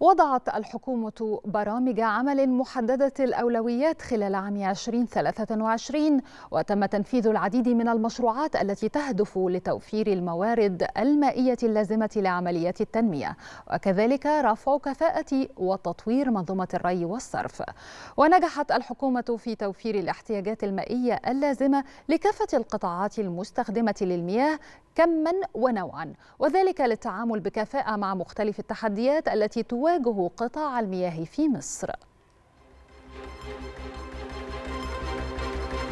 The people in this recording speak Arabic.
وضعت الحكومة برامج عمل محددة الأولويات خلال عام 2023 وتم تنفيذ العديد من المشروعات التي تهدف لتوفير الموارد المائية اللازمة لعملية التنمية وكذلك رفع كفاءة وتطوير منظومة الري والصرف ونجحت الحكومة في توفير الاحتياجات المائية اللازمة لكافة القطاعات المستخدمة للمياه كما ونوعا وذلك للتعامل بكفاءة مع مختلف التحديات التي تواجه قطاع المياه في مصر